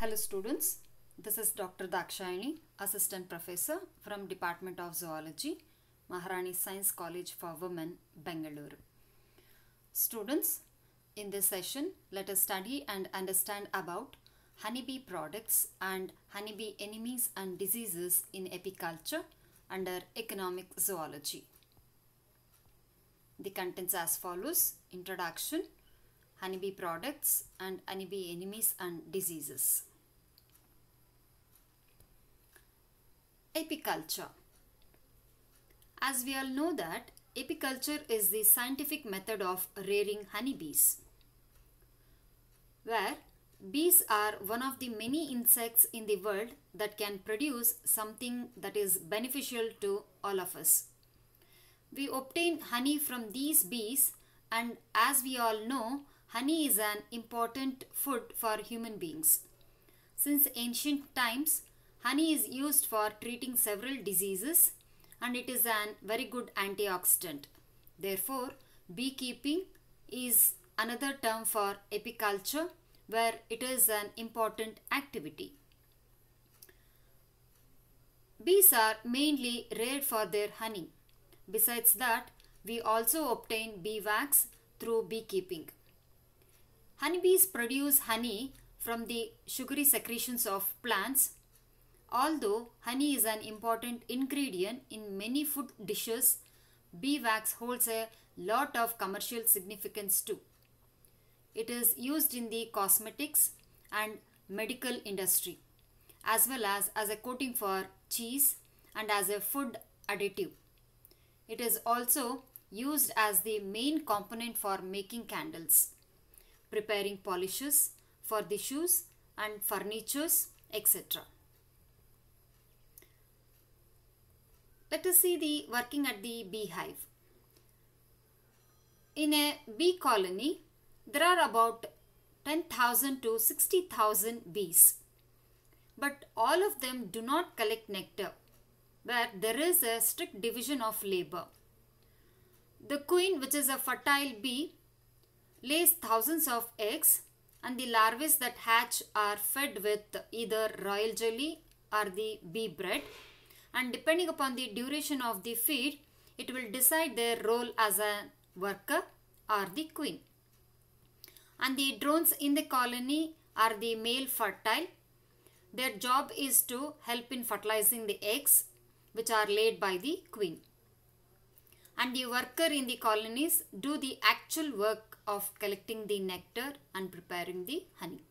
Hello students, this is Dr. Dakshayani, Assistant Professor from Department of Zoology, Maharani Science College for Women, Bengaluru. Students, in this session, let us study and understand about honeybee products and honeybee enemies and diseases in apiculture under economic zoology. The contents as follows, introduction, honeybee products and honeybee enemies and diseases. apiculture. As we all know that apiculture is the scientific method of rearing honeybees where bees are one of the many insects in the world that can produce something that is beneficial to all of us. We obtain honey from these bees and as we all know, honey is an important food for human beings. Since ancient times, Honey is used for treating several diseases and it is an very good antioxidant. Therefore, beekeeping is another term for apiculture where it is an important activity. Bees are mainly reared for their honey. Besides that, we also obtain bee wax through beekeeping. Honeybees produce honey from the sugary secretions of plants Although honey is an important ingredient in many food dishes, bee wax holds a lot of commercial significance too. It is used in the cosmetics and medical industry as well as as a coating for cheese and as a food additive. It is also used as the main component for making candles, preparing polishes for the shoes and furnitures, etc. Let us see the working at the beehive. In a bee colony, there are about 10,000 to 60,000 bees. But all of them do not collect nectar, where there is a strict division of labor. The queen, which is a fertile bee, lays thousands of eggs and the larvae that hatch are fed with either royal jelly or the bee bread and depending upon the duration of the feed, it will decide their role as a worker or the queen. And the drones in the colony are the male fertile. Their job is to help in fertilizing the eggs which are laid by the queen. And the worker in the colonies do the actual work of collecting the nectar and preparing the honey.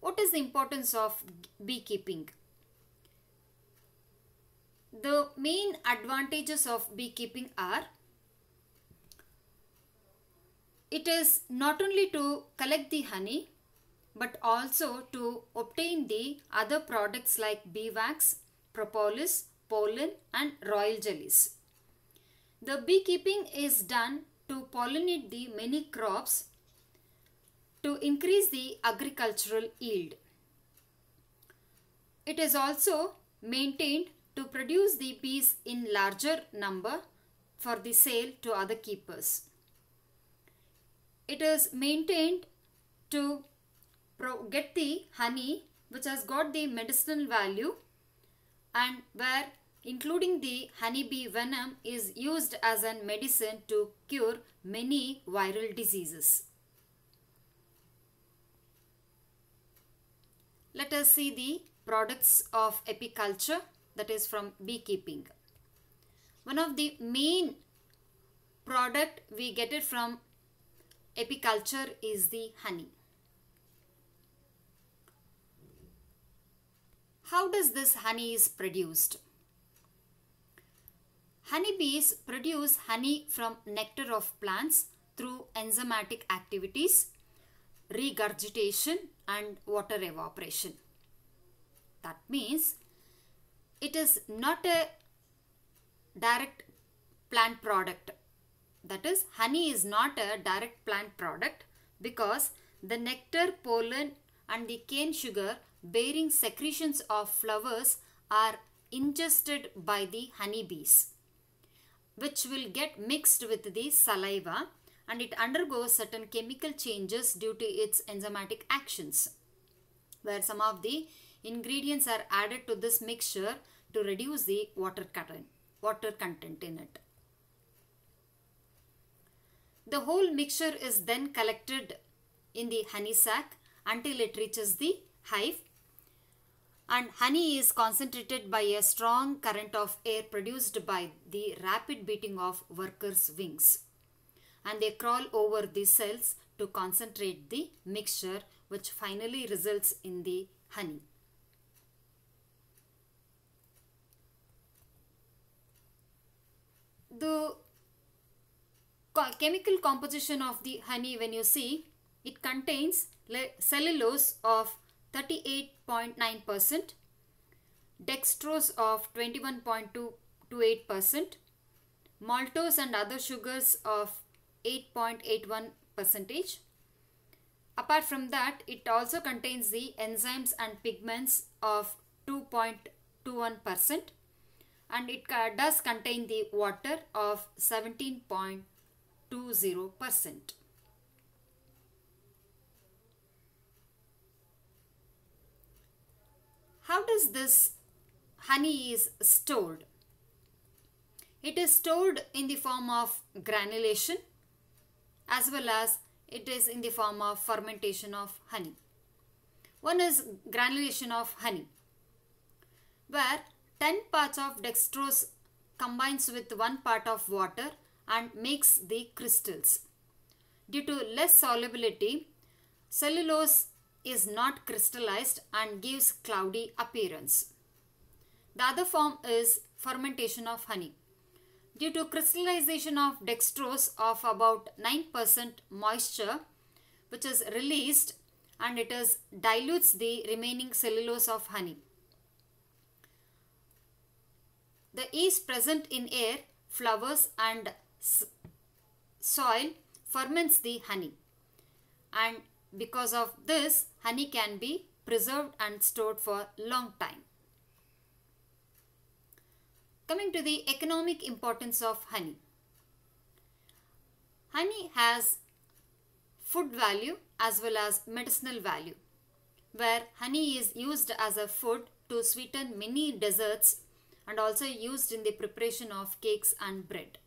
What is the importance of beekeeping? The main advantages of beekeeping are it is not only to collect the honey but also to obtain the other products like bee wax, propolis, pollen and royal jellies. The beekeeping is done to pollinate the many crops to increase the agricultural yield. It is also maintained to produce the bees in larger number for the sale to other keepers. It is maintained to get the honey which has got the medicinal value and where including the honeybee venom is used as a medicine to cure many viral diseases. Let us see the products of apiculture that is from beekeeping. One of the main product we get it from apiculture is the honey. How does this honey is produced? Honeybees produce honey from nectar of plants through enzymatic activities, regurgitation and water evaporation. That means it is not a direct plant product that is honey is not a direct plant product because the nectar pollen and the cane sugar bearing secretions of flowers are ingested by the honeybees which will get mixed with the saliva and it undergoes certain chemical changes due to its enzymatic actions where some of the ingredients are added to this mixture to reduce the water current, water content in it. The whole mixture is then collected in the honey sac until it reaches the hive and honey is concentrated by a strong current of air produced by the rapid beating of workers' wings and they crawl over the cells to concentrate the mixture which finally results in the honey. the chemical composition of the honey when you see it contains cellulose of 38.9% dextrose of 21.28% maltose and other sugars of 8.81 percentage apart from that it also contains the enzymes and pigments of 2.21 percent and it does contain the water of 17.20 percent. How does this honey is stored? It is stored in the form of granulation as well as it is in the form of fermentation of honey. One is granulation of honey where 10 parts of dextrose combines with 1 part of water and makes the crystals. Due to less solubility, cellulose is not crystallized and gives cloudy appearance. The other form is fermentation of honey. Due to crystallization of dextrose of about 9% moisture which is released and it is dilutes the remaining cellulose of honey. The E is present in air, flowers and soil ferments the honey. And because of this, honey can be preserved and stored for long time. Coming to the economic importance of honey. Honey has food value as well as medicinal value where honey is used as a food to sweeten many desserts and also used in the preparation of cakes and bread.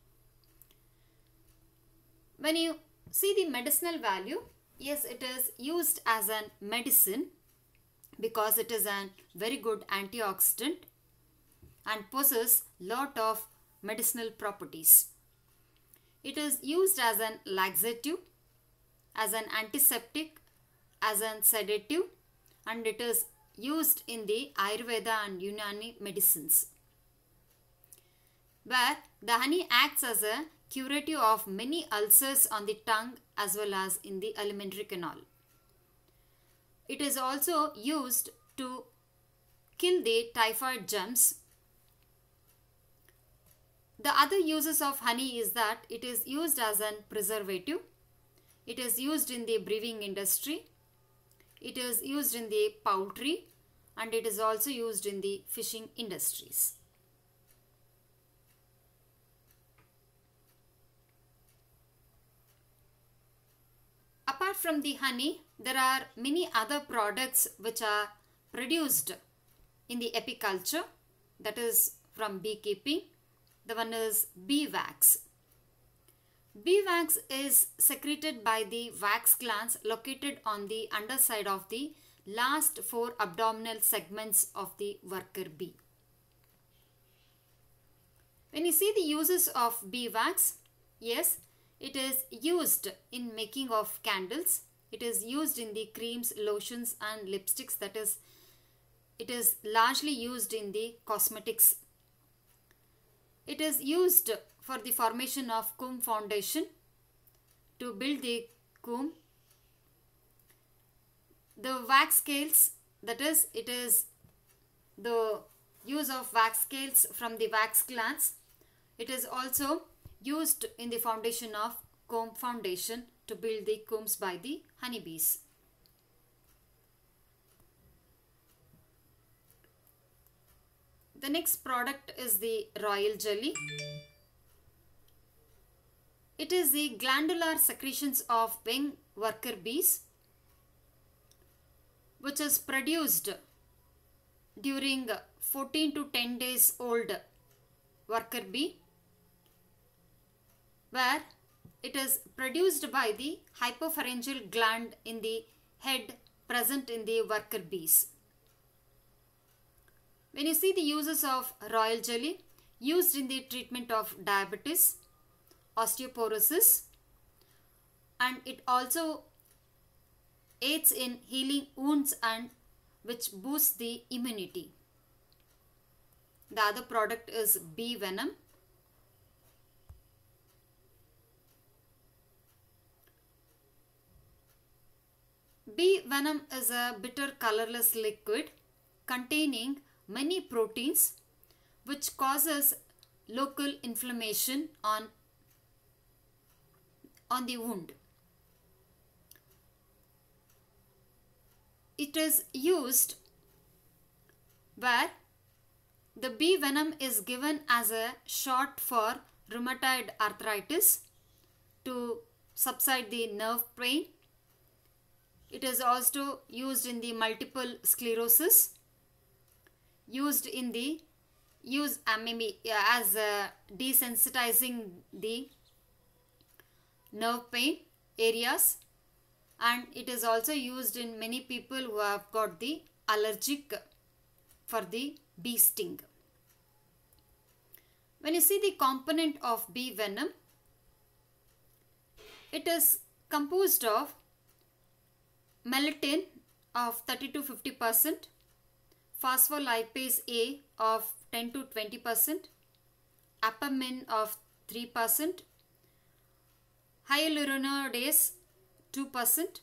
When you see the medicinal value, yes, it is used as a medicine because it is a very good antioxidant and possesses lot of medicinal properties. It is used as an laxative, as an antiseptic, as an sedative and it is used in the Ayurveda and Unani medicines. But the honey acts as a curative of many ulcers on the tongue as well as in the alimentary canal. It is also used to kill the typhoid germs. The other uses of honey is that it is used as a preservative. It is used in the brewing industry. It is used in the poultry and it is also used in the fishing industries. apart from the honey, there are many other products which are produced in the apiculture that is from beekeeping. The one is bee wax. Bee wax is secreted by the wax glands located on the underside of the last four abdominal segments of the worker bee. When you see the uses of bee wax, yes, it is used in making of candles. It is used in the creams, lotions and lipsticks that is it is largely used in the cosmetics. It is used for the formation of comb foundation to build the comb. The wax scales that is it is the use of wax scales from the wax glands. It is also used in the foundation of comb foundation to build the combs by the honeybees. The next product is the royal jelly. It is the glandular secretions of wing worker bees which is produced during 14 to 10 days old worker bee where it is produced by the hypopharyngeal gland in the head present in the worker bees. When you see the uses of royal jelly used in the treatment of diabetes, osteoporosis and it also aids in healing wounds and which boosts the immunity. The other product is bee venom bee venom is a bitter colorless liquid containing many proteins which causes local inflammation on, on the wound. It is used where the bee venom is given as a shot for rheumatoid arthritis to subside the nerve pain it is also used in the multiple sclerosis, used in the use uh, as uh, desensitizing the nerve pain areas and it is also used in many people who have got the allergic for the bee sting. When you see the component of bee venom, it is composed of melatonin of 30 to 50 percent, phospholipase A of 10 to 20 percent, apamin of 3 percent, hyaluronidase 2 percent,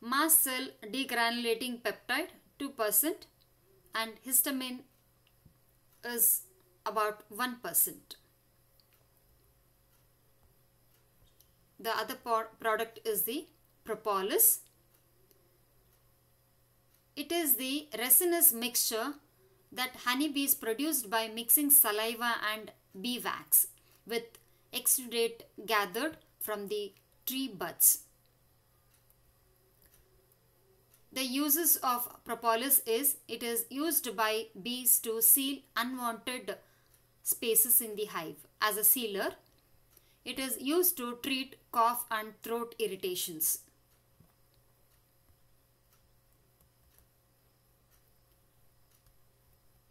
mast cell degranulating peptide 2 percent, and histamine is about 1 percent. The other product is the propolis it is the resinous mixture that honeybees is produced by mixing saliva and bee wax with exudate gathered from the tree buds. The uses of propolis is it is used by bees to seal unwanted spaces in the hive as a sealer. It is used to treat cough and throat irritations.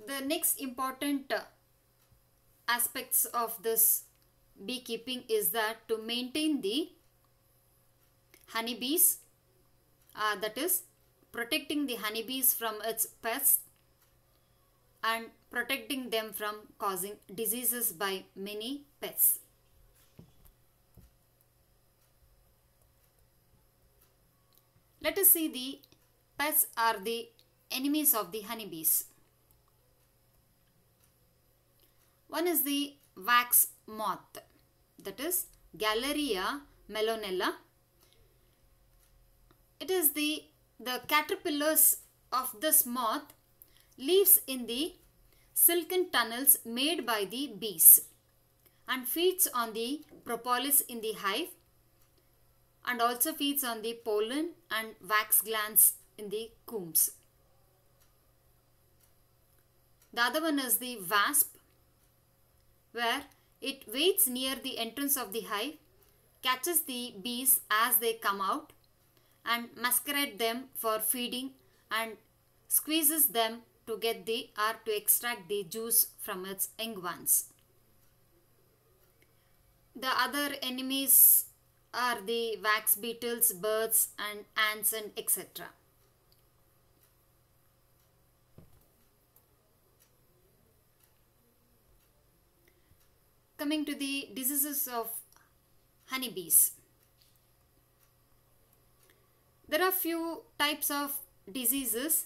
the next important uh, aspects of this beekeeping is that to maintain the honeybees uh, that is protecting the honeybees from its pests and protecting them from causing diseases by many pests. Let us see the pests are the enemies of the honeybees. One is the wax moth that is Galleria melonella. It is the, the caterpillars of this moth lives in the silken tunnels made by the bees and feeds on the propolis in the hive and also feeds on the pollen and wax glands in the combs. The other one is the wasp where it waits near the entrance of the hive, catches the bees as they come out and masquerade them for feeding and squeezes them to get the or to extract the juice from its young ones. The other enemies are the wax beetles, birds and ants and etc. coming to the diseases of honeybees. There are few types of diseases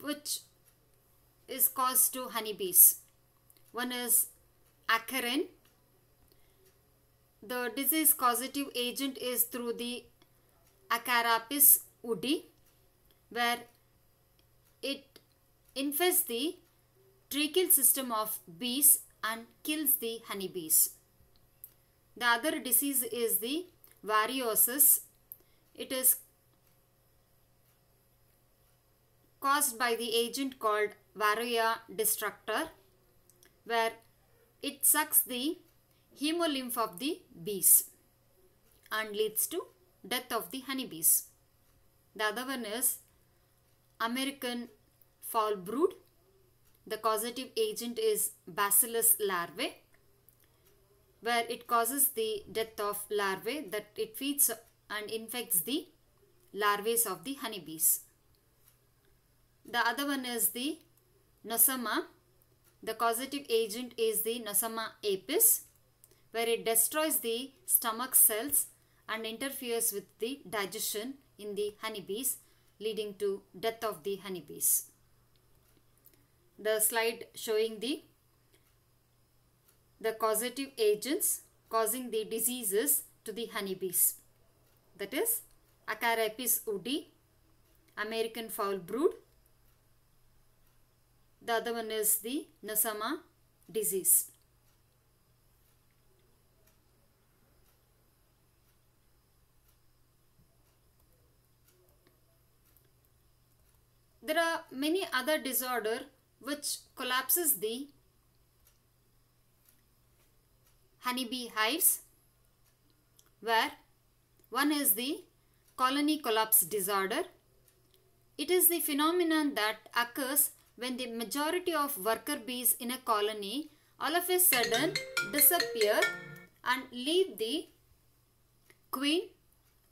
which is caused to honeybees. One is acarine. The disease causative agent is through the Acarapis woody where it infests the tracheal system of bees and kills the honeybees. The other disease is the variosis. It is caused by the agent called Varia destructor where it sucks the hemolymph of the bees and leads to death of the honeybees. The other one is American foul brood the causative agent is bacillus larvae where it causes the death of larvae that it feeds and infects the larvae of the honeybees. The other one is the nosema. The causative agent is the nosema apis where it destroys the stomach cells and interferes with the digestion in the honeybees leading to death of the honeybees the slide showing the the causative agents causing the diseases to the honeybees. That is Acarapis woody, American foul brood. The other one is the Nosema disease. There are many other disorder which collapses the honeybee hives where one is the colony collapse disorder. It is the phenomenon that occurs when the majority of worker bees in a colony all of a sudden disappear and leave the queen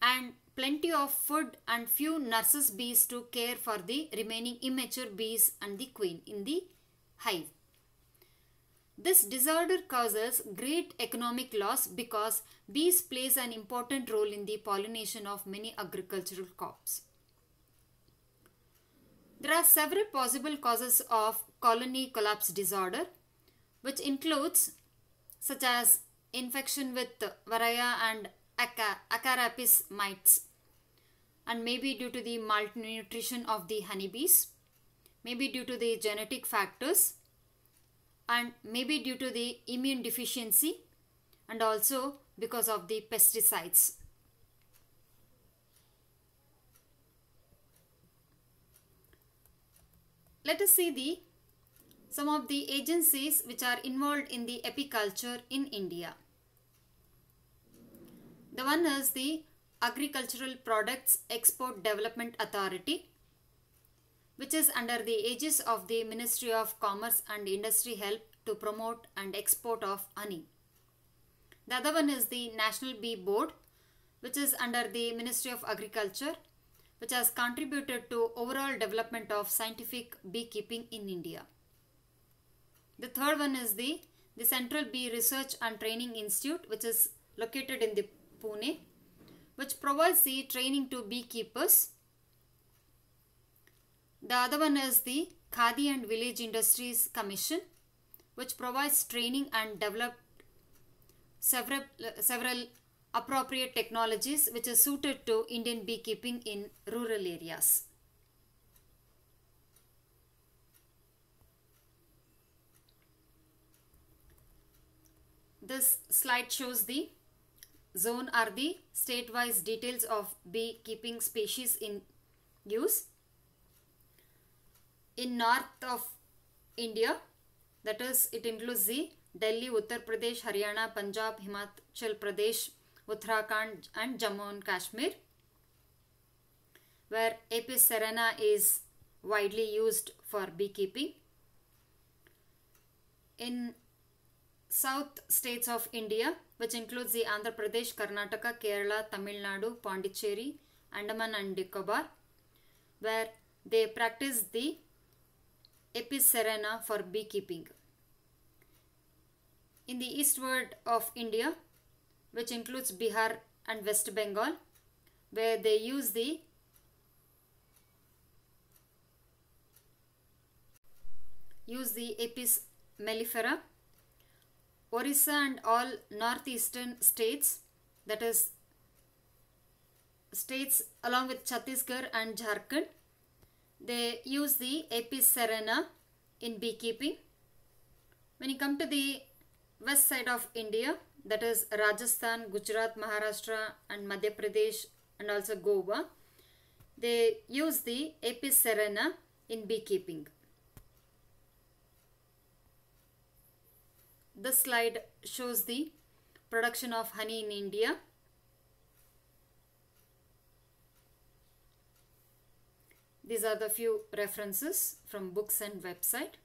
and plenty of food and few nurses bees to care for the remaining immature bees and the queen in the hive. This disorder causes great economic loss because bees plays an important role in the pollination of many agricultural crops. There are several possible causes of colony collapse disorder which includes such as infection with varia and Acarapis mites and maybe due to the malnutrition of the honeybees, maybe due to the genetic factors and maybe due to the immune deficiency and also because of the pesticides. Let us see the some of the agencies which are involved in the apiculture in India. The one is the Agricultural Products Export Development Authority which is under the aegis of the Ministry of Commerce and Industry Help to promote and export of honey. The other one is the National Bee Board which is under the Ministry of Agriculture which has contributed to overall development of scientific beekeeping in India. The third one is the, the Central Bee Research and Training Institute which is located in the Pune which provides the training to beekeepers. The other one is the Khadi and Village Industries Commission which provides training and developed several, several appropriate technologies which are suited to Indian beekeeping in rural areas. This slide shows the zone are the state-wise details of beekeeping species in use. In north of India, that is, it includes the Delhi, Uttar Pradesh, Haryana, Punjab, Himachal Pradesh, Uttarakhand and Jammu and Kashmir, where Apis cerana is widely used for beekeeping. In south states of India, which includes the Andhra Pradesh, Karnataka, Kerala, Tamil Nadu, Pondicherry, Andaman and Nicobar, where they practice the Epicerena for beekeeping. In the eastward of India, which includes Bihar and West Bengal, where they use the use the Apis mellifera Orissa and all northeastern states that is states along with Chhattisgarh and Jharkhand. They use the Apis serena in beekeeping. When you come to the west side of India that is Rajasthan, Gujarat, Maharashtra and Madhya Pradesh and also Goa. They use the Apis serena in beekeeping. This slide shows the production of honey in India. These are the few references from books and website.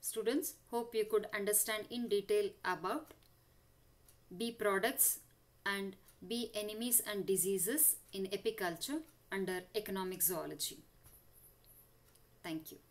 Students, hope you could understand in detail about bee products and bee enemies and diseases in apiculture under economic zoology. Thank you.